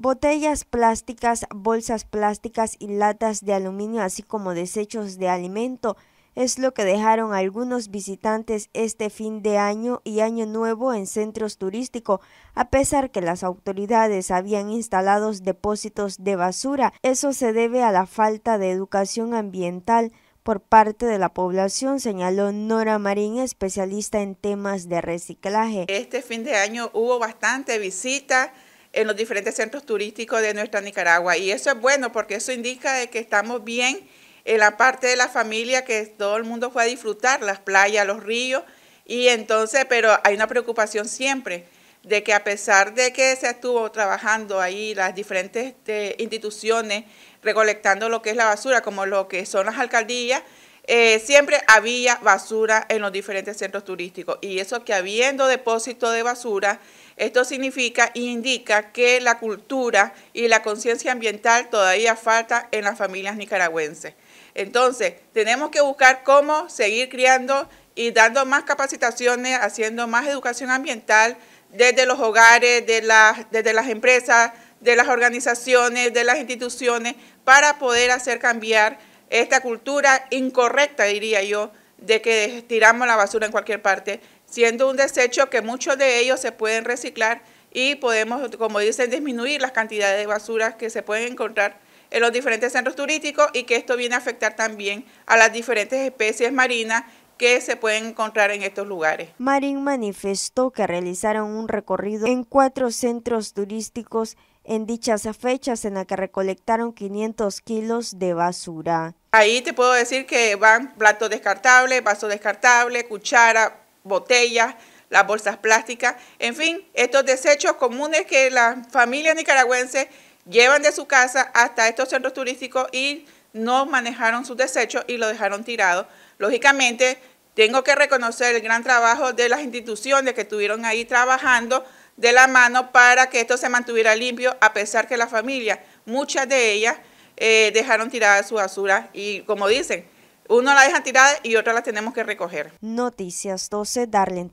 botellas plásticas, bolsas plásticas y latas de aluminio, así como desechos de alimento. Es lo que dejaron algunos visitantes este fin de año y año nuevo en centros turísticos, a pesar que las autoridades habían instalado depósitos de basura. Eso se debe a la falta de educación ambiental por parte de la población, señaló Nora Marín, especialista en temas de reciclaje. Este fin de año hubo bastante visita en los diferentes centros turísticos de nuestra Nicaragua. Y eso es bueno porque eso indica que estamos bien en la parte de la familia, que todo el mundo fue a disfrutar, las playas, los ríos, y entonces, pero hay una preocupación siempre de que a pesar de que se estuvo trabajando ahí las diferentes este, instituciones recolectando lo que es la basura, como lo que son las alcaldías, eh, siempre había basura en los diferentes centros turísticos y eso que habiendo depósito de basura, esto significa e indica que la cultura y la conciencia ambiental todavía falta en las familias nicaragüenses. Entonces, tenemos que buscar cómo seguir criando y dando más capacitaciones, haciendo más educación ambiental desde los hogares, de desde las empresas, de las organizaciones, de las instituciones, para poder hacer cambiar esta cultura incorrecta, diría yo, de que tiramos la basura en cualquier parte, siendo un desecho que muchos de ellos se pueden reciclar y podemos, como dicen, disminuir las cantidades de basura que se pueden encontrar en los diferentes centros turísticos y que esto viene a afectar también a las diferentes especies marinas que se pueden encontrar en estos lugares. Marín manifestó que realizaron un recorrido en cuatro centros turísticos en dichas fechas en la que recolectaron 500 kilos de basura. Ahí te puedo decir que van platos descartables, vaso descartable, cuchara, botellas, las bolsas plásticas, en fin, estos desechos comunes que las familias nicaragüenses llevan de su casa hasta estos centros turísticos y no manejaron sus desechos y lo dejaron tirado. Lógicamente, tengo que reconocer el gran trabajo de las instituciones que estuvieron ahí trabajando de la mano para que esto se mantuviera limpio, a pesar que las familias, muchas de ellas, eh, dejaron tirada su basura y como dicen, uno la deja tirada y otra la tenemos que recoger. Noticias 12, Darlene